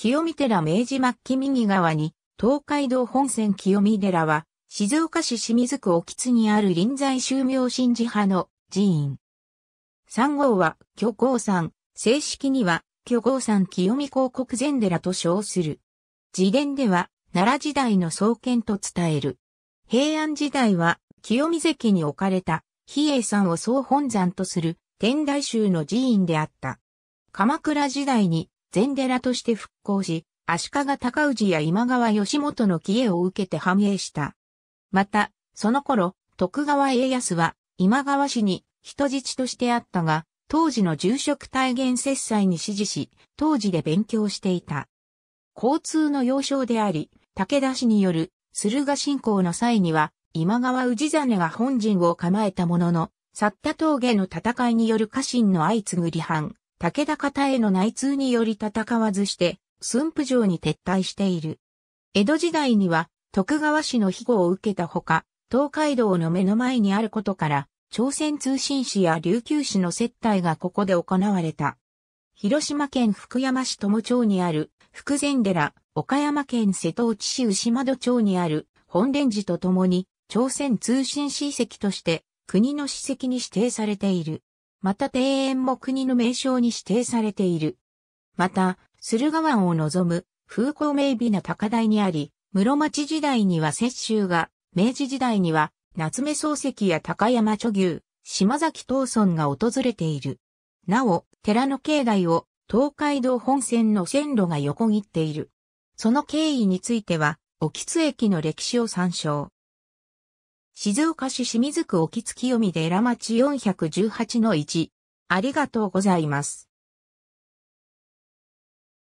清見寺明治末期右側に、東海道本線清見寺は、静岡市清水区沖津にある臨済宗明神寺派の寺院。3号は、巨号山、正式には、巨号山清見広告禅寺と称する。自伝では、奈良時代の創建と伝える。平安時代は、清見関に置かれた、比叡山を総本山とする、天台宗の寺院であった。鎌倉時代に、禅寺として復興し、足利高氏や今川義元の帰依を受けて繁栄した。また、その頃、徳川家康は今川氏に人質としてあったが、当時の住職体現節祭に支持し、当時で勉強していた。交通の要衝であり、武田氏による駿河信仰の際には、今川氏真が本陣を構えたものの、去った峠の戦いによる家臣の相次ぐ離反、武田方への内通により戦わずして、駿府城に撤退している。江戸時代には、徳川氏の庇護を受けたほか、東海道の目の前にあることから、朝鮮通信使や琉球市の接待がここで行われた。広島県福山市友町にある福前寺、岡山県瀬戸内市牛窓町にある本殿寺とともに朝鮮通信史跡として国の史跡に指定されている。また庭園も国の名称に指定されている。また、駿河湾を望む風光明媚な高台にあり、室町時代には雪舟が、明治時代には夏目漱石や高山著牛、島崎東村が訪れている。なお、寺の境内を東海道本線の線路が横切っている。その経緯については、沖津駅の歴史を参照。静岡市清水区沖月読でエラ町418の1。ありがとうございます。